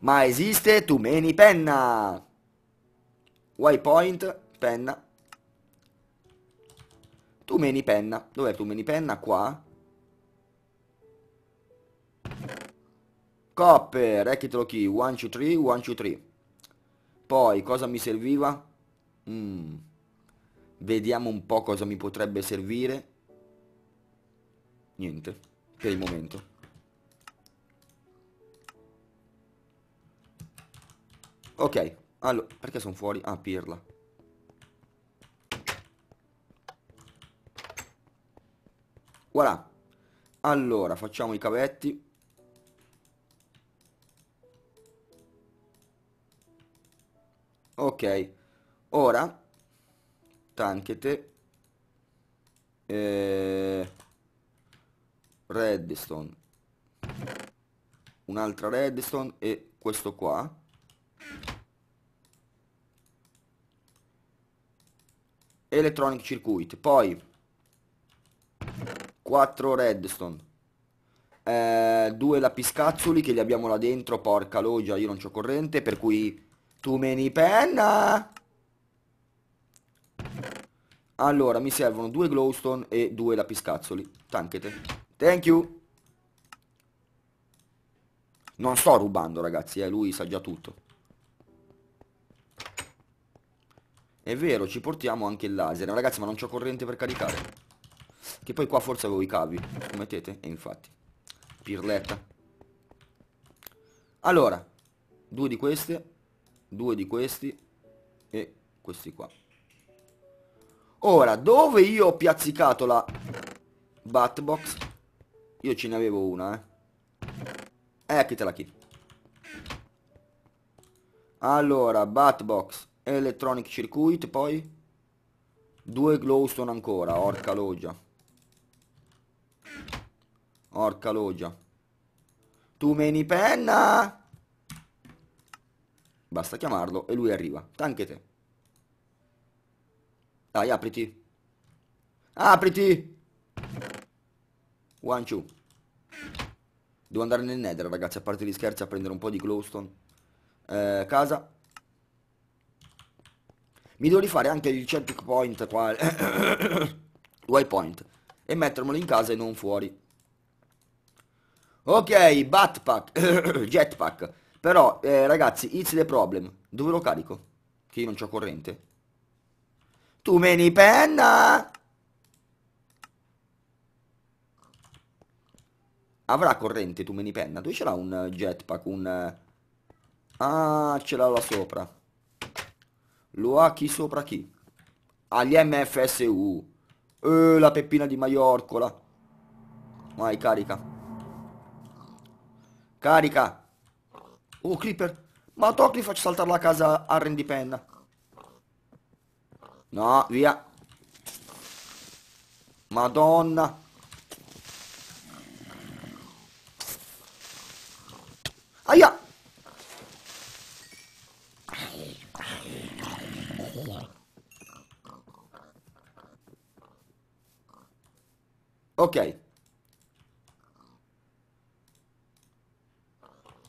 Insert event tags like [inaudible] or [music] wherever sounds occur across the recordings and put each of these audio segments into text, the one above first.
ma esiste tu meni penna. Waypoint, penna. Tu meni penna. Dov'è tu meni penna? Qua. Copper, ecchetelo chi, 1, 2, 3, 1, 2, 3. Poi, cosa mi serviva? Mm. Vediamo un po' cosa mi potrebbe servire. Niente, per il momento. Ok, allora, perché sono fuori? Ah, pirla. Voilà. Allora, facciamo i cavetti. Ok. Ora, anche te. Eh, redstone. Un'altra redstone e questo qua. electronic circuit poi 4 redstone eh, due lapiscazzoli che li abbiamo là dentro porca loggia io non c'ho corrente per cui too many penna allora mi servono due glowstone e due lapiscazzoli tanchete thank you non sto rubando ragazzi eh, lui sa già tutto È vero, ci portiamo anche il laser. ragazzi, ma non c'ho corrente per caricare. Che poi qua forse avevo i cavi. Mettete? E infatti. Pirletta. Allora. Due di queste. Due di questi. E questi qua. Ora, dove io ho piazzicato la Batbox? Io ce ne avevo una, eh. Eccetela eh, qui. Allora, Batbox. Electronic Circuit poi Due glowstone ancora Orca loggia Orca loggia Tu meni penna Basta chiamarlo e lui arriva Anche te Dai apriti Apriti One two Devo andare nel nether ragazzi A parte gli scherzi a prendere un po' di glowstone eh, Casa mi devo rifare anche il checkpoint qua, [coughs] Waypoint, e mettermelo in casa e non fuori. Ok, Batpack, [coughs] Jetpack. Però, eh, ragazzi, it's the problem. Dove lo carico? Che io non ho corrente. Tu meni penna! Avrà corrente tu meni penna? Dove ce l'ha un eh, jetpack? Un... Eh, ah, ce l'ha là sopra. Lo ha chi sopra chi? Agli MFSU. Eh, la peppina di Maiorcola. Vai, carica. Carica. Oh, Creeper. Ma Tocli faccio saltare la casa a rendipenna. No, via. Madonna. ok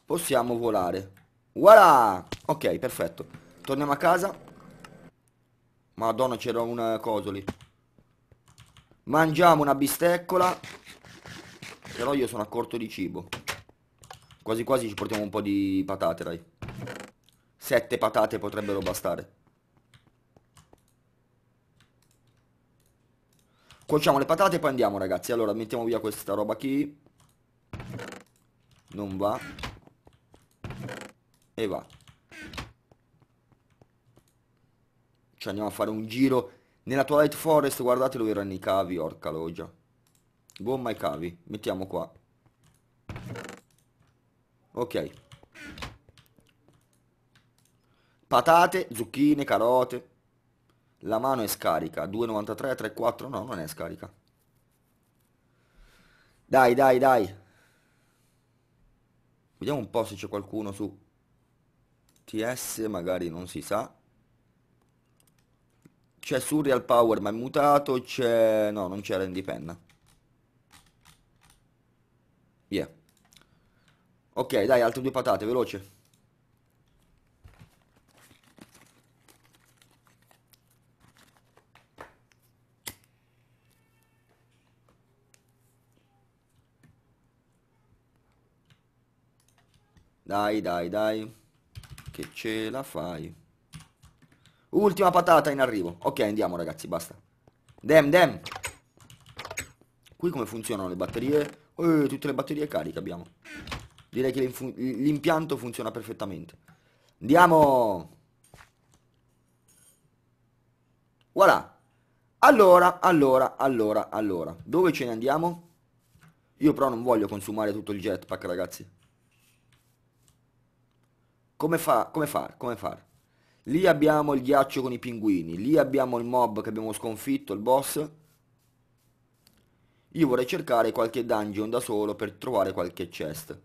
possiamo volare voilà ok perfetto torniamo a casa madonna c'era un eh, coso lì mangiamo una bisteccola però io sono a corto di cibo quasi quasi ci portiamo un po' di patate dai sette patate potrebbero bastare Cuociamo le patate e poi andiamo ragazzi Allora mettiamo via questa roba qui Non va E va Ci andiamo a fare un giro Nella Twilight Forest guardate dove erano i cavi Orca loggia Gomma e cavi Mettiamo qua Ok Patate, zucchine, carote la mano è scarica. 2,93, 3,4. No, non è scarica. Dai, dai, dai. Vediamo un po' se c'è qualcuno su TS, magari non si sa. C'è Surreal Power ma è mutato, c'è... no, non c'era Randy Penna. Yeah. Ok, dai, altre due patate, veloce. Dai, dai, dai. Che ce la fai. Ultima patata in arrivo. Ok, andiamo ragazzi, basta. Damn, damn. Qui come funzionano le batterie? Eh, tutte le batterie cariche abbiamo. Direi che l'impianto funziona perfettamente. Andiamo! Voilà! Allora, allora, allora, allora. Dove ce ne andiamo? Io però non voglio consumare tutto il jetpack, ragazzi. Come fa? Come fa, Come fa? Lì abbiamo il ghiaccio con i pinguini, lì abbiamo il mob che abbiamo sconfitto, il boss. Io vorrei cercare qualche dungeon da solo per trovare qualche chest.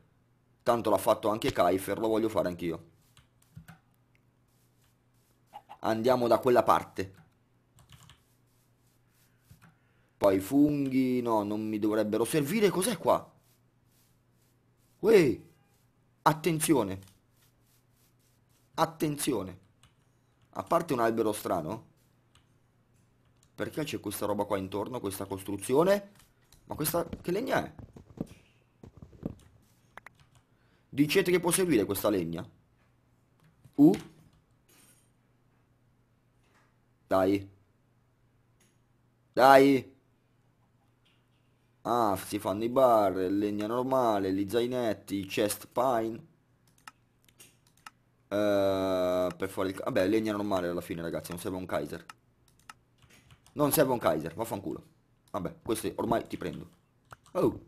Tanto l'ha fatto anche Kaifer, lo voglio fare anch'io. Andiamo da quella parte. Poi funghi, no, non mi dovrebbero servire. Cos'è qua? Uè, attenzione. Attenzione. A parte un albero strano. Perché c'è questa roba qua intorno, questa costruzione? Ma questa che legna è? Dicete che può servire questa legna? Uh? Dai. Dai. Ah, si fanno i bar, legna normale, gli zainetti, chest pine. Uh, per fare il... Vabbè, legna normale alla fine, ragazzi, non serve un Kaiser. Non serve un Kaiser, vaffanculo. Vabbè, questo ormai ti prendo. Oh.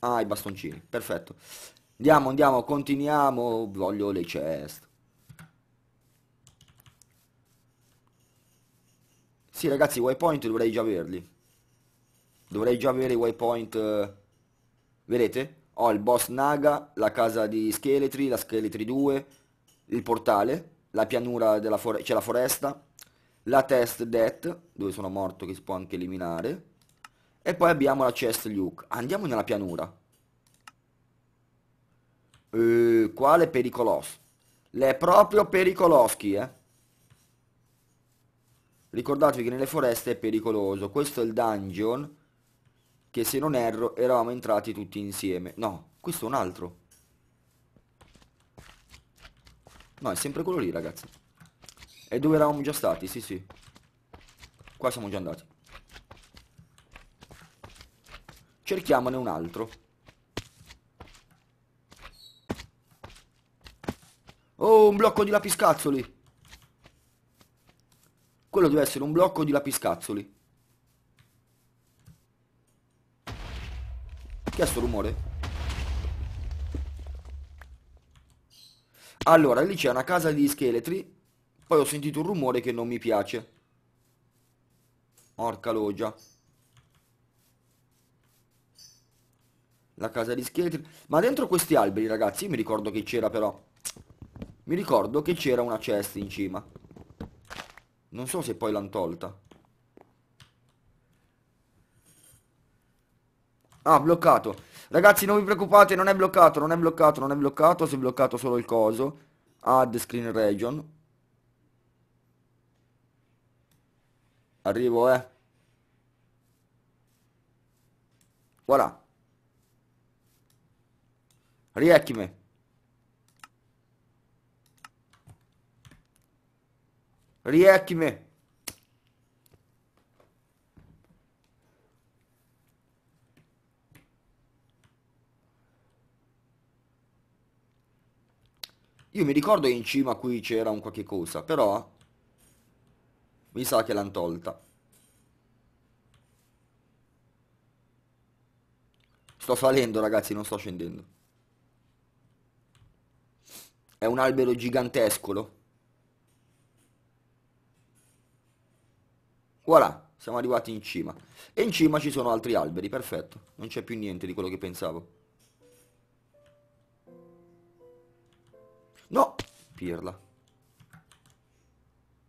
Ah, i bastoncini, perfetto. Andiamo, andiamo, continuiamo. Voglio le chest. Sì, ragazzi, i waypoint dovrei già averli. Dovrei già avere i waypoint... Eh, vedete? ho il boss Naga, la casa di scheletri, la scheletri 2, il portale, la pianura della foresta, c'è la foresta, la test death, dove sono morto che si può anche eliminare, e poi abbiamo la chest luke. Andiamo nella pianura. Eh, quale pericoloso? L'è proprio pericoloschi, eh. Ricordatevi che nelle foreste è pericoloso. Questo è il dungeon che se non erro eravamo entrati tutti insieme. No, questo è un altro. No, è sempre quello lì, ragazzi. E dove eravamo già stati, sì, sì. Qua siamo già andati. Cerchiamone un altro. Oh, un blocco di lapiscazzoli. Quello deve essere un blocco di lapiscazzoli. Che è sto rumore? Allora, lì c'è una casa di scheletri. Poi ho sentito un rumore che non mi piace. Orca loggia. La casa di scheletri. Ma dentro questi alberi, ragazzi, mi ricordo che c'era però. Mi ricordo che c'era una cesta in cima. Non so se poi l'hanno tolta. Ah, bloccato. Ragazzi, non vi preoccupate, non è bloccato, non è bloccato, non è bloccato, si è bloccato solo il coso. Add screen region. Arrivo, eh. Voilà. Riecchime. Riecchime. Io mi ricordo che in cima qui c'era un qualche cosa, però... Mi sa che l'hanno tolta. Sto salendo, ragazzi, non sto scendendo. È un albero gigantescolo. Voilà, siamo arrivati in cima. E in cima ci sono altri alberi, perfetto. Non c'è più niente di quello che pensavo. No, pirla.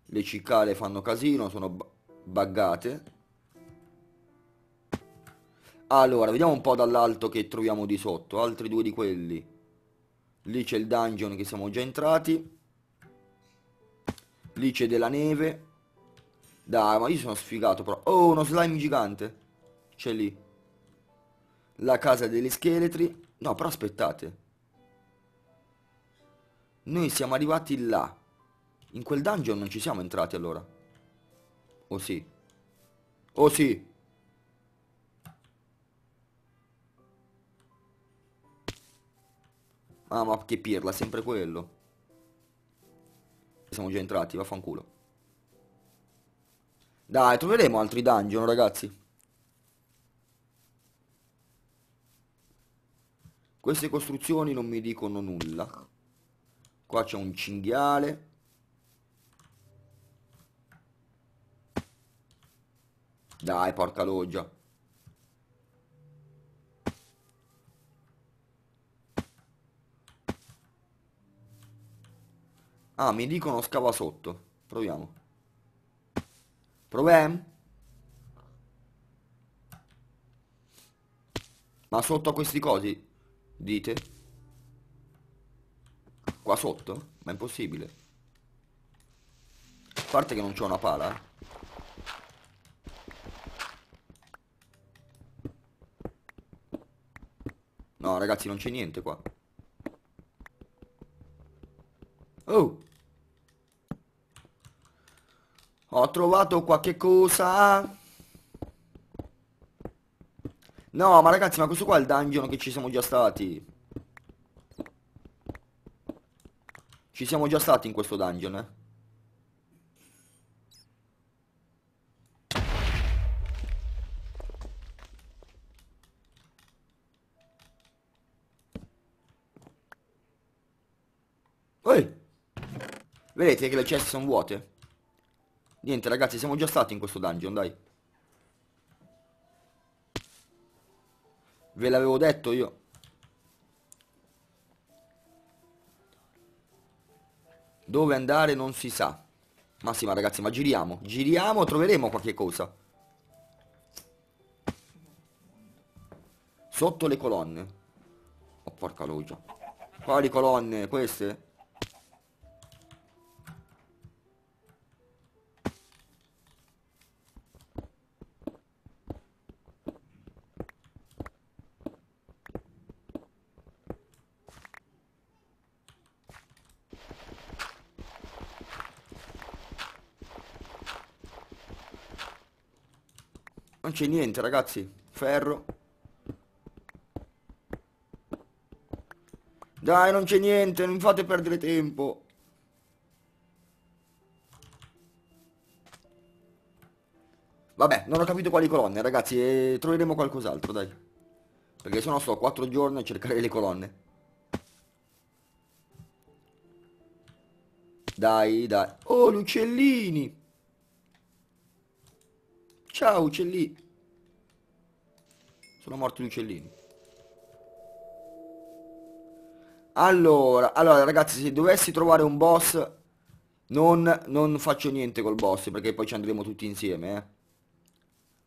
Le cicale fanno casino, sono buggate. Allora, vediamo un po' dall'alto che troviamo di sotto. Altri due di quelli. Lì c'è il dungeon che siamo già entrati. Lì c'è della neve. Dai, ma io sono sfigato però. Oh, uno slime gigante. C'è lì. La casa degli scheletri. No, però aspettate. Noi siamo arrivati là. In quel dungeon non ci siamo entrati allora. Oh sì. Oh sì. Ah ma che pirla, sempre quello. Siamo già entrati, vaffanculo. Dai, troveremo altri dungeon, ragazzi. Queste costruzioni non mi dicono nulla qua c'è un cinghiale dai porca loggia ah mi dicono scava sotto proviamo Provem? ma sotto a questi cosi dite Qua sotto? Ma è impossibile. A parte che non c'ho una pala. Eh. No, ragazzi, non c'è niente qua. Oh! Ho trovato qualche cosa. No, ma ragazzi, ma questo qua è il dungeon che ci siamo già stati. Ci siamo già stati in questo dungeon, eh. Ehi! Vedete che le ceste sono vuote? Niente ragazzi, siamo già stati in questo dungeon, dai. Ve l'avevo detto io. Dove andare non si sa. Massima ragazzi, ma giriamo. Giriamo, troveremo qualche cosa. Sotto le colonne. Oh porca loggia. Quali colonne? Queste? c'è niente ragazzi Ferro Dai non c'è niente Non fate perdere tempo Vabbè non ho capito quali colonne ragazzi e Troveremo qualcos'altro dai Perché se no sto 4 giorni a cercare le colonne Dai dai Oh gli uccellini Ciao uccellini sono morti gli uccellini. Allora, allora ragazzi, se dovessi trovare un boss, non, non faccio niente col boss, perché poi ci andremo tutti insieme, eh.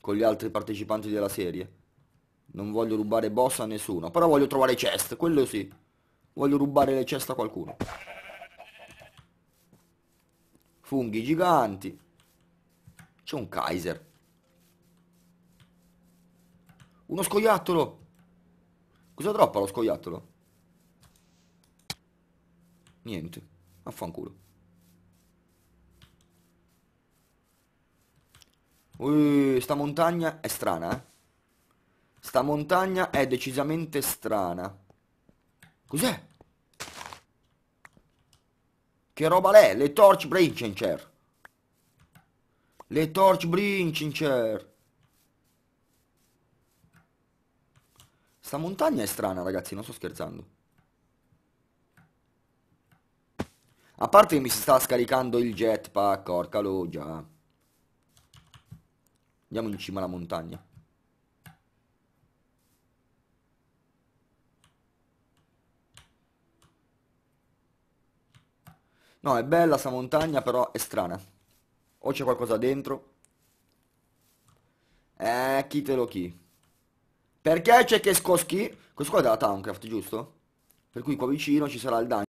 Con gli altri partecipanti della serie. Non voglio rubare boss a nessuno, però voglio trovare chest, quello sì. Voglio rubare le chest a qualcuno. Funghi giganti. C'è un Kaiser. Uno scoiattolo! Cosa droppa lo scoiattolo? Niente. Affanculo. Ui, sta montagna è strana, eh? Sta montagna è decisamente strana. Cos'è? Che roba l'è? Le torch Brinchinger. Le torch Brinchinger. Sta montagna è strana, ragazzi, non sto scherzando. A parte che mi si sta scaricando il jetpack, orcalo già. Andiamo in cima alla montagna. No, è bella sta montagna, però è strana. O c'è qualcosa dentro. Eh, chi te lo chi? Perché c'è che scoschi? Questo qua è della Towncraft, giusto? Per cui qua vicino ci sarà il danno.